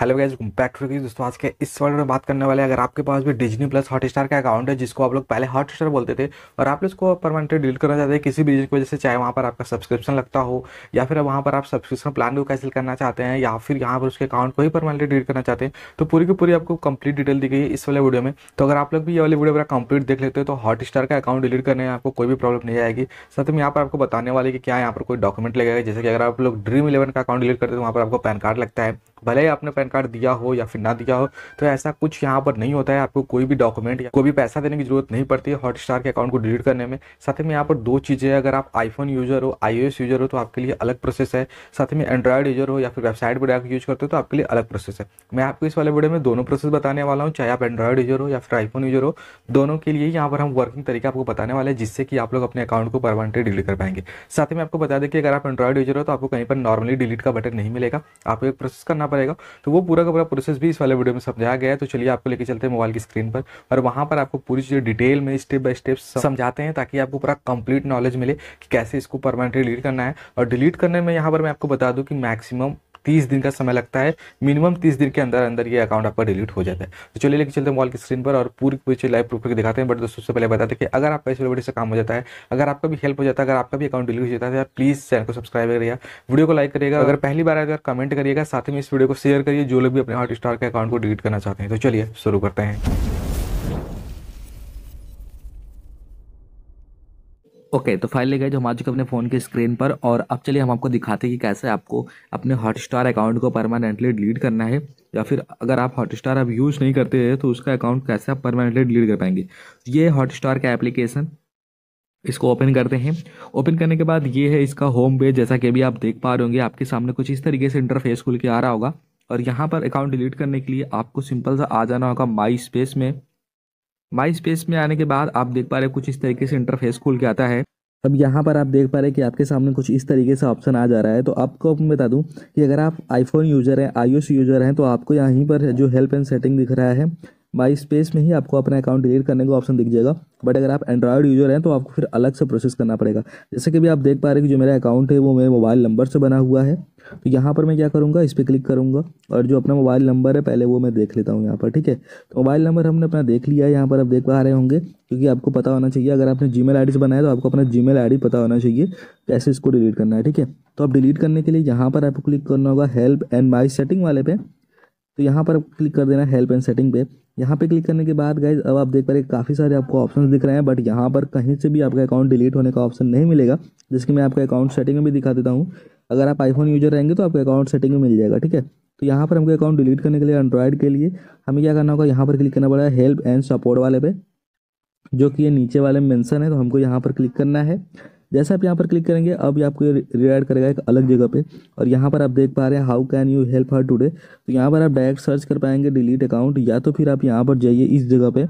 hello guys back to दोस्तों आज के इस वर्ड में बात करने वाले अगर आपके पास भी डिजनी प्लस हॉटस्टार का अकाउंट है जिसको आप लोग पहले हॉटस्टार बोलते थे और आप लोग इसको परमानेंटली डिलीट करना चाहते हैं किसी भी रीजन की वजह से चाहे वहाँ पर आपका सब्सक्रिप्शन लगता हो या फिर वहाँ पर आप सब्सक्रिप्शन प्लान को कैंसिल करना चाहते हैं या फिर यहाँ पर उसके अकाउंट को ही परमानेंटली डिलीट करना चाहते हैं तो पूरी की पूरी आपको कंप्लीट डिटेल दी गई है इस वाले वीडियो में तो अगर आप लोग भी ये वाली वीडियो अपना कंप्लीट देख लेते हो तो हॉटस्टार का अकाउंट डिलीट करने में आपको कोई भी प्रॉब्लम नहीं आएगी साथ में यहाँ पर आपको बताने वाले कि क्या यहाँ पर कोई डॉक्यूमेंट लगेगा जैसे कि अगर आप लोग ड्रीम इलेवन का अकाउंट डिलीट करते हैं तो वहाँ पर आपको पैन कार्ड लगता है भले ही आपने पैन कार्ड दिया हो या फिर ना दिया हो तो ऐसा कुछ यहाँ पर नहीं होता है आपको कोई भी डॉक्यूमेंट या कोई भी पैसा देने की जरूरत नहीं पड़ती है हॉटस्टार के अकाउंट को डिलीट करने में साथ में यहाँ पर दो चीज़ें अगर आप आईफोन यूजर हो आई यूजर हो तो आपके लिए अलग प्रोसेस है साथ में एंड्रॉयड यूजर हो या फिर वेबसाइट पर डायरेक्ट यूज करते हो तो आपके लिए अलग प्रोसेस है मैं आपको इस वाले वीडियो में दोनों प्रोसेस बताने वाला हूँ चाहे आप एंड्रॉयड यूजर हो या फिर आईफोन यूजर हो दोनों के लिए यहाँ पर हम वर्किंग तरीका आपको बताने वाले हैं जिससे कि आप लोग अपने अकाउंट को परमानेंटली डिलीट कर पाएंगे साथ में आपको बता दें कि अगर आप एंड्रॉयड यूजर हो तो आपको कहीं पर नॉर्मली डिलीट का बटन नहीं मिलेगा आपको एक प्रोसेस करना पर आएगा तो वो पूरा का पूरा प्रोसेस भी इस वाले वीडियो में समझाया गया है तो चलिए आपको लेके चलते हैं मोबाइल की स्क्रीन पर और वहाँ पर आपको पूरी चीज़ें डिटेल में स्टेप बाय स्टेप समझाते हैं ताकि आपको पूरा कंप्लीट नॉलेज मिले कि कैसे इसको परमानेंटली डिलीट करना है और डिलीट करने में यहाँ पर मैं आपको बता दूँ कि मैक्सिमम तीस दिन का समय लगता है मिनिमम तीस दिन के अंदर अंदर ये अकाउंट आपका डिलीट हो जाता है तो चलिए लेके चलते हैं मॉल की स्क्रीन पर और पूरी पूरी लाइव प्रूफ करके दिखाते हैं बट दोस्तों सबसे पहले बताते हैं कि अगर आपका इस वीडियो से काम हो जाता है अगर आपका भी हेल्प हो जाता है अगर आपका भी अकाउंट डिलीट हो जाता है प्लीज़ तो चैनल को सब्सक्राइब करिएगा वीडियो को लाइक करिएगा अगर पहली बार आएगा तो कमेंट करिएगा साथ ही में इस वीडियो को शेयर करिए जो लोग भी अपने हॉट स्टार के अकाउंट को डिलीट करना चाहते हैं तो चलिए शुरू करते हैं ओके तो फाइल ले गए जो आ चुके अपने फ़ोन के स्क्रीन पर और अब चलिए हम आपको दिखाते हैं कि कैसे आपको अपने हॉटस्टार अकाउंट को परमानेंटली डिलीट करना है या फिर अगर आप हॉटस्टार अब यूज़ नहीं करते हैं तो उसका अकाउंट कैसे आप परमानेंटली डिलीट कर पाएंगे ये हॉटस्टार का एप्लीकेशन इसको ओपन करते हैं ओपन करने के बाद ये है इसका होम पेज जैसा कि अभी आप देख पा रहे होंगे आपके सामने कुछ इस तरीके से इंटरफेस खुल के आ रहा होगा और यहाँ पर अकाउंट डिलीट करने के लिए आपको सिंपल सा आ जाना होगा माई स्पेस में माई स्पेस में आने के बाद आप देख पा रहे कुछ इस तरीके से इंटरफेस खुल के आता है अब यहाँ पर आप देख पा रहे कि आपके सामने कुछ इस तरीके से ऑप्शन आ जा रहा है तो आपको मैं बता दूँ कि अगर आप आईफोन यूज़र हैं आई यूज़र हैं तो आपको यहीं पर जो हेल्प एंड सेटिंग दिख रहा है माई स्पेस में ही आपको अपना अकाउंट डिलीट करने का ऑप्शन दिख जाएगा बट अगर आप एंड्रॉयड यूज़र हैं तो आपको फिर अलग से प्रोसेस करना पड़ेगा जैसे कि भी आप देख पा रहे हैं कि जो मेरा अकाउंट है वो मेरे मोबाइल नंबर से बना हुआ है तो यहाँ पर मैं क्या करूँगा इस पर क्लिक करूँगा और जो अपना मोबाइल नंबर है पहले वो मैं देख लेता हूँ यहाँ पर ठीक है तो मोबाइल नंबर हमने अपना देख लिया है यहाँ पर आप देख पा रहे होंगे क्योंकि आपको पता होना चाहिए अगर आपने जी मेल से बनाया तो आपको अपना जी मेल पता होना चाहिए कैसे इसको डिलीट करना है ठीक है तो आप डिलीट करने के लिए यहाँ पर आपको क्लिक करना होगा हेल्प एंड माई सेटिंग वाले पे तो यहाँ पर क्लिक कर देना हेल्प एंड सेटिंग पे यहाँ पे क्लिक करने के बाद गाइज अब आप देख पा रहे काफ़ी सारे आपको ऑप्शन दिख रहे हैं बट यहाँ पर कहीं से भी आपका अकाउंट डिलीट होने का ऑप्शन नहीं मिलेगा जिसकी मैं आपका अकाउंट सेटिंग में भी दिखा देता हूँ अगर आप आईफोन यूजर रहेंगे तो आपका अकाउंट सेटिंग में मिल जाएगा ठीक है तो यहाँ पर हमको अकाउंट डिलीट करने के लिए एंड्रॉयड के लिए हमें क्या करना होगा यहाँ पर क्लिक करना पड़ा है हेल्प एंड सपोर्ट वाले पे जो कि ये नीचे वाले मेंशन है तो हमको यहाँ पर क्लिक करना है जैसे आप यहाँ पर क्लिक करेंगे अब ये आपको रिडायरेक्ट करेगा एक अलग जगह पे और यहाँ पर आप देख पा रहे हैं how can you help her today तो यहाँ पर आप डायरेक्ट सर्च कर पाएंगे डिलीट अकाउंट या तो फिर आप यहाँ पर जाइए इस जगह पे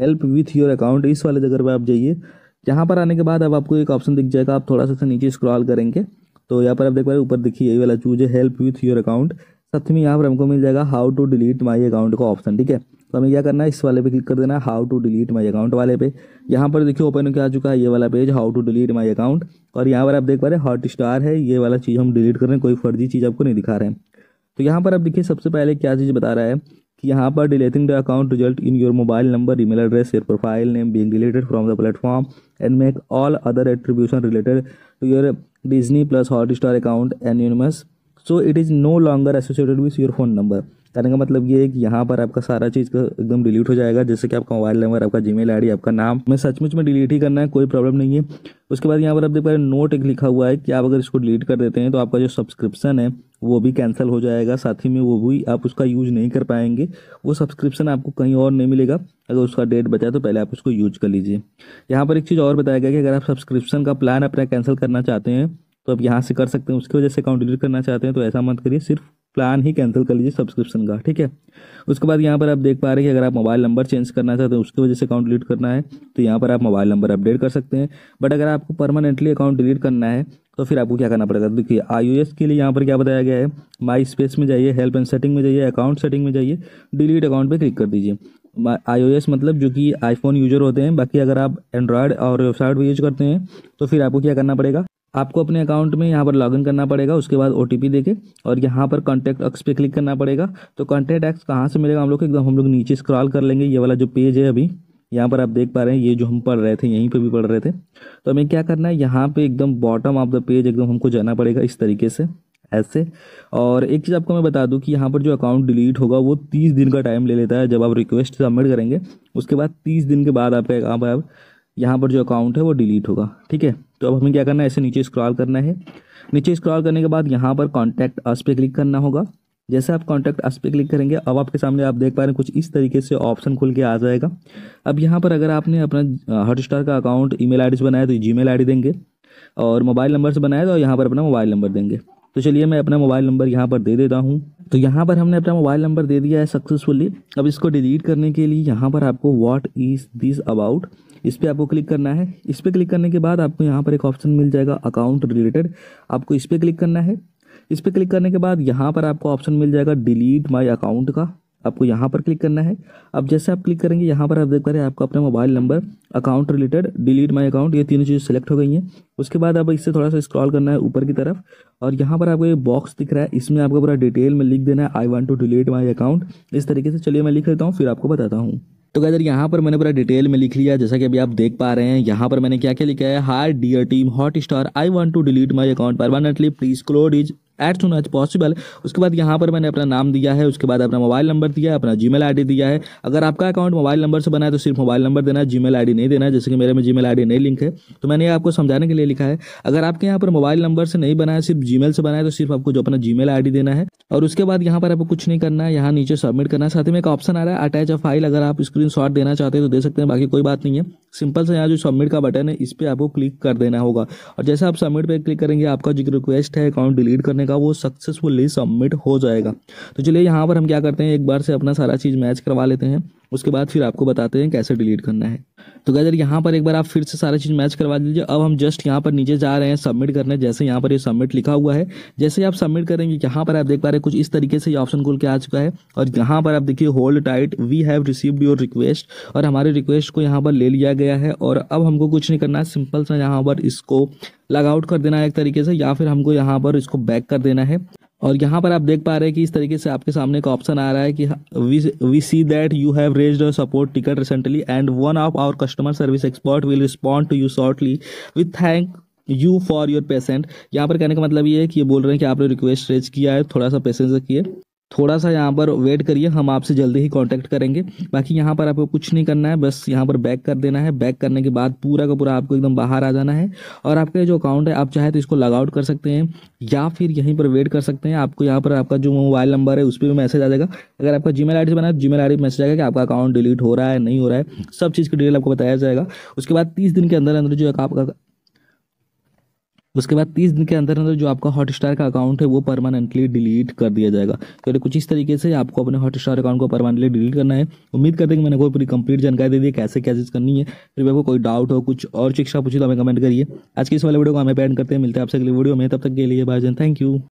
हेल्प विथ योर अकाउंट इस वाले जगह पर आप जाइए यहाँ पर आने के बाद अब आपको एक ऑप्शन दिख जाएगा आप थोड़ा सा नीचे स्क्रॉल करेंगे तो यहाँ पर आप देख पा रहे ऊपर दिखिए यही वाला चूज है हेल्प विथ योर अकाउंट साथ में यहाँ पर हमको मिल जाएगा how to delete my account का ऑप्शन ठीक है तो हमें क्या करना है इस वाले पे क्लिक कर देना है how to delete my account वाले पे यहाँ पर देखिए ओपन होकर आ चुका है ये वाला page how to delete my account और यहाँ पर आप देख पा रहे हॉट स्टार है ये वाला चीज़ हम डिलीट कर रहे हैं कोई फर्जी चीज़ आपको नहीं दिखा रहे हैं तो यहाँ पर आप देखिए सबसे पहले क्या चीज़ बता रहा है कि यहाँ पर deleting the account result in your mobile number email address your profile name being deleted from the platform and make all other attribution related to your Disney plus Hotstar account anonymous so it is no longer associated with your phone number कहने का मतलब ये है कि यहाँ पर आपका सारा चीज़ का एकदम डिलीट हो जाएगा जैसे कि आपका मोबाइल नंबर आपका जी मेल आपका नाम मैं सचमुच में डिलीट ही करना है कोई प्रॉब्लम नहीं है उसके बाद यहाँ पर आप देख पाए नोट एक लिखा हुआ है कि आप अगर इसको डिलीट कर देते हैं तो आपका जो सब्सक्रिप्शन है वो भी कैंसिल हो जाएगा साथ ही में वो भी आप उसका यूज़ नहीं कर पाएंगे वो सब्सक्रिप्शन आपको कहीं और नहीं मिलेगा अगर उसका डेट बचा तो पहले आप उसको यूज कर लीजिए यहाँ पर एक चीज़ और बताया गया कि अगर आप सब्सक्रिप्शन का प्लान अपना कैंसिल करना चाहते हैं तो आप यहाँ से कर सकते हैं उसकी वजह से अकाउंट डिलीट करना चाहते हैं तो ऐसा मत करिए सिर्फ प्लान ही कैंसिल कर लीजिए सब्सक्रिप्शन का ठीक है उसके बाद यहाँ पर आप देख पा रहे हैं कि अगर आप मोबाइल नंबर चेंज करना चाहते हैं तो उसकी वजह से अकाउंट डिलीट करना है तो यहाँ पर आप मोबाइल नंबर अपडेट कर सकते हैं बट अगर आपको परमानेंटली अकाउंट डिलीट करना है तो फिर आपको क्या करना पड़ेगा देखिए आई के लिए यहाँ पर क्या बताया गया है माई स्पेस में जाइए हेल्प एंड सेटिंग में जाइए अकाउंट सेटिंग में जाइए डिलीट अकाउंट पर क्लिक कर दीजिए आई मतलब जो कि आईफोन यूजर होते हैं बाकी अगर आप एंड्रॉयड और वेबसाइट भी यूज करते हैं तो फिर आपको क्या करना पड़ेगा आपको अपने अकाउंट में यहाँ पर लॉगिन करना पड़ेगा उसके बाद ओ टी और यहाँ पर कॉन्टैक्ट एक्स पे क्लिक करना पड़ेगा तो कॉन्टैक्ट एक्स कहाँ से मिलेगा हम लोग एकदम हम लोग नीचे स्क्रॉल कर लेंगे ये वाला जो पेज है अभी यहाँ पर आप देख पा रहे हैं ये जो हम पढ़ रहे थे यहीं पे भी पढ़ रहे थे तो हमें क्या करना है यहाँ पे एकदम बॉटम ऑफ द पेज एकदम हमको जाना पड़ेगा इस तरीके से ऐसे और एक चीज़ आपको मैं बता दूं कि यहाँ पर जो अकाउंट डिलीट होगा वो तीस दिन का टाइम ले लेता है जब आप रिक्वेस्ट सबमिट करेंगे उसके बाद तीस दिन के बाद आपका आप यहाँ पर जो अकाउंट है वो डिलीट होगा ठीक है तो अब हमें क्या करना है ऐसे नीचे स्क्रॉल करना है नीचे स्क्रॉल करने के बाद यहाँ पर कॉन्टैक्ट अस पे क्लिक करना होगा जैसे आप कॉन्टैक्ट अस पे क्लिक करेंगे अब आपके सामने आप देख पा रहे हैं कुछ इस तरीके से ऑप्शन खुल के आ जाएगा अब यहाँ पर अगर आपने अपना स्टार का अकाउंट मेल आई डी बनाया तो आई डी देंगे और मोबाइल नंबर से बनाया तो यहाँ पर अपना मोबाइल नंबर देंगे तो चलिए मैं अपना मोबाइल नंबर यहाँ पर दे देता हूँ तो यहाँ पर हमने अपना मोबाइल नंबर दे दिया है सक्सेसफुली अब इसको डिलीट करने के लिए यहाँ पर आपको व्हाट इज़ दिस अबाउट इस पर आपको क्लिक करना है इस पर क्लिक करने के बाद आपको यहाँ पर एक ऑप्शन मिल जाएगा अकाउंट रिलेटेड आपको इस पर क्लिक करना है इस पर क्लिक करने के बाद यहाँ पर आपको ऑप्शन मिल जाएगा डिलीट माई अकाउंट का आपको यहाँ पर क्लिक करना है अब जैसे आप क्लिक करेंगे यहाँ पर आप देख पा रहे हैं आपका अपना mobile number account related delete my account ये तीनों चीज़ सेलेक्ट हो गई हैं उसके बाद अब इससे थोड़ा सा स्क्रॉल करना है ऊपर की तरफ और यहाँ पर आपको ये बॉक्स दिख रहा है इसमें आपको पूरा डिटेल में लिख देना है I want to delete my account इस तरीके से चलिए मैं लिख देता हूँ फिर आपको बताता हूँ तो क्या यहाँ पर मैंने पूरा डिटेल में लिख लिया जैसा कि अभी आप देख पा रहे हैं यहाँ पर मैंने क्या क्या लिखा है hi dear team Hotstar I want to delete my account permanently please close is as soon as possible उसके बाद यहाँ पर मैंने अपना नाम दिया है उसके बाद अपना मोबाइल नंबर दिया है अपना जी मेल दिया है अगर आपका अकाउंट मोबाइल नंबर से बना है तो सिर्फ मोबाइल नंबर देना है जी मेल नहीं देना है जैसे कि मेरे में जीमेल मेल नहीं लिंक है तो मैंने आपको समझाने के लिए लिखा है अगर आपके यहाँ पर मोबाइल नंबर से नहीं बनाया है सिर्फ जी से बनाया तो सिर्फ आपको जो अपना जी मेल देना है और उसके बाद यहाँ पर आपको कुछ नहीं करना है यहाँ नीचे सबमिट करना है साथ ही में एक ऑप्शन आ रहा है अटैच अ फाइल अगर आप स्क्रीन देना चाहते हैं तो दे सकते हैं बाकी कोई बात नहीं है सिंपल से यहाँ जो सबमिट का बटन है इस पर आपको क्लिक कर देना होगा और जैसे आप सबमिट पर क्लिक करेंगे आपका जो रिक्वेस्ट है अकाउंट डिलीट करने का वो सक्सेसफुली सबमिट हो जाएगा तो चलिए यहाँ पर हम क्या करते हैं एक बार से अपना सारा चीज़ मैच करवा लेते हैं उसके बाद फिर आपको बताते हैं कैसे डिलीट करना है तो गैदर यहाँ पर एक बार आप फिर से सारा चीज़ मैच करवा दीजिए अब हम जस्ट यहाँ पर नीचे जा रहे हैं सबमिट करने जैसे यहाँ पर ये यह सबमिट लिखा हुआ है जैसे आप सबमिट करेंगे यहाँ पर आप देख पा रहे हैं कुछ इस तरीके से ये ऑप्शन खुल के आ चुका है और यहाँ पर आप देखिए hold tight we have received your request और हमारे रिक्वेस्ट को यहाँ पर ले लिया गया है और अब हमको कुछ नहीं करना है सिंपल सा यहाँ पर इसको लगआउट आउट कर देना है एक तरीके से या फिर हमको यहाँ पर इसको बैक कर देना है और यहाँ पर आप देख पा रहे हैं कि इस तरीके से आपके सामने एक ऑप्शन आ रहा है कि we see that you have raised your support ticket recently and one of our customer service expert will respond to you shortly with thank you for your patience यहाँ पर कहने का मतलब ये है कि ये बोल रहे हैं कि आपने रिक्वेस्ट रेज किया है थोड़ा सा पेशेंस रखिए थोड़ा सा यहाँ पर वेट करिए हम आपसे जल्दी ही कांटेक्ट करेंगे बाकी यहाँ पर आपको कुछ नहीं करना है बस यहाँ पर बैक कर देना है बैक करने के बाद पूरा का पूरा आपको एकदम बाहर आ जाना है और आपका जो अकाउंट है आप चाहे तो इसको लॉगआउट कर सकते हैं या फिर यहीं पर वेट कर सकते हैं आपको यहाँ पर आपका जो मोबाइल नंबर है उस पर भी मैसेज आ जाएगा अगर आपका जी मेल आई बना है जी मेल आई मैसेज आएगा कि आपका अकाउंट डिलीट हो रहा है नहीं हो रहा है सब चीज़ की डिटेल आपको बताया जाएगा उसके बाद तीस दिन के अंदर अंदर जो आपका उसके बाद तीस दिन के अंदर अंदर जो आपका हॉटस्टार का अकाउंट है वो परमानेंटली डिलीट कर दिया जाएगा तो कुछ इस तरीके से आपको अपने हॉटस्टार अकाउंट को परमानेंटली डिलीट करना है उम्मीद करते हैं कि मैंने कोई पूरी कंप्लीट जानकारी दे दी कैसे कैसे करनी है फिर भी आपको कोई डाउट हो कुछ और शिक्षा पूछी तो हमें कमेंट करिए आज की इस वाले वीडियो को हमें पैंड करते हैं मिलते हैं आपसे अगले वीडियो में तब तक के लिए बाय थैंक यू